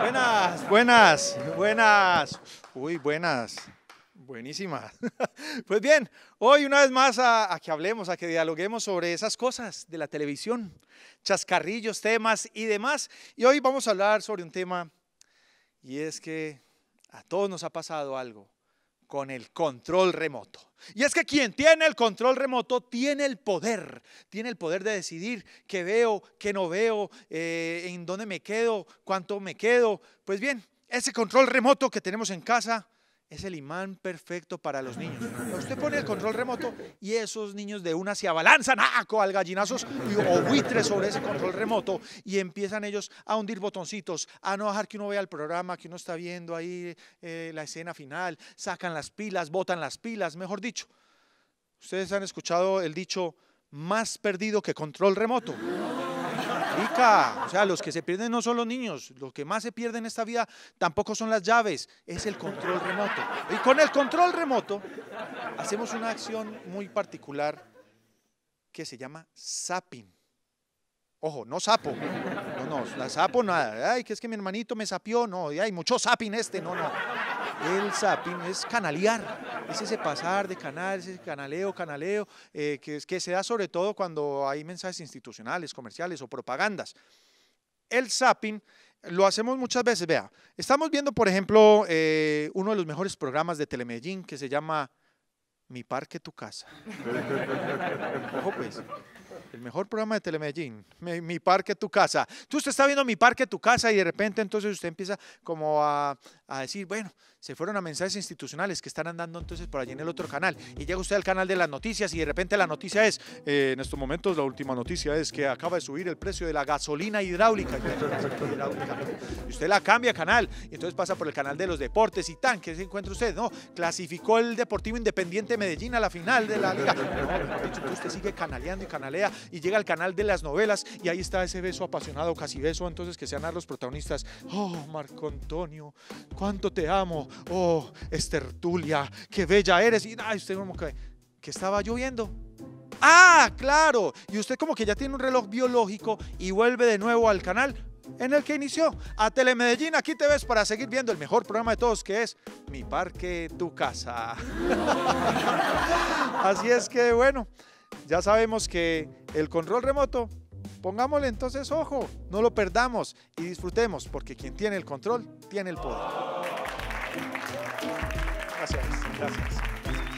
buenas, buenas, buenas. Uy, buenas. Buenísimas. Pues bien, hoy una vez más a, a, que hablemos, a que dialoguemos sobre esas cosas de la televisión, chascarrillos, temas y demás. Y hoy vamos a hablar sobre un tema y es que a todos nos ha pasado algo con el control remoto. Y es que quien tiene el control remoto tiene el poder, tiene el poder de decidir qué veo, qué no veo, eh, en dónde me quedo, cuánto me quedo. Pues bien, ese control remoto que tenemos en casa es el imán perfecto para los niños. Usted pone el control remoto y esos niños de una se abalanzan ¡aco! Ah, al gallinazos y, o buitres sobre ese control remoto y empiezan ellos a hundir botoncitos, a no dejar que uno vea el programa, que uno está viendo ahí eh, la escena final, sacan las pilas, botan las pilas, mejor dicho. Ustedes han escuchado el dicho más perdido que control remoto o sea, los que se pierden no son los niños, los que más se pierden en esta vida tampoco son las llaves, es el control remoto. Y con el control remoto hacemos una acción muy particular que se llama zapping. Ojo, no sapo. No, no, la sapo nada. Ay, que es que mi hermanito me sapió. No, y hay mucho zapping este. No, no. El zapping es canalear, es ese pasar de canal, ese canaleo, canaleo, eh, que, que se da sobre todo cuando hay mensajes institucionales, comerciales o propagandas. El zapping lo hacemos muchas veces, vea, estamos viendo, por ejemplo, eh, uno de los mejores programas de Telemedellín que se llama Mi Parque, Tu Casa. Pues, el mejor programa de Telemedellín, mi, Parque, Tu Casa. Tú usted está viendo Mi Parque, Tu Casa y de repente entonces usted empieza como a, a decir, bueno, se fueron a mensajes institucionales que están andando entonces por allí en el otro canal. Y llega usted al canal de las noticias y de repente la noticia es, eh, en estos momentos la última noticia es que acaba de subir el precio de la gasolina hidráulica. Y usted la cambia canal y entonces pasa por el canal de los deportes y tan, ¿qué se encuentra usted? No, clasificó el Deportivo Independiente Medellín a la final de la liga. usted sigue canaleando y canalea y llega al canal de las novelas y ahí está ese beso apasionado, casi beso entonces que sean a los protagonistas. Oh, Marco Antonio, cuánto te amo, oh Estertulia, qué bella eres. Y ay, usted como que, que estaba lloviendo. Ah, claro. Y usted como que ya tiene un reloj biológico y vuelve de nuevo al canal en el que inició. A Telemedellín, aquí te ves para seguir viendo el mejor programa de todos que es Mi Parque, Tu Casa. Así es que bueno, ya sabemos que el control remoto Pongámosle entonces ojo, no lo perdamos y disfrutemos, porque quien tiene el control tiene el poder. Gracias, gracias.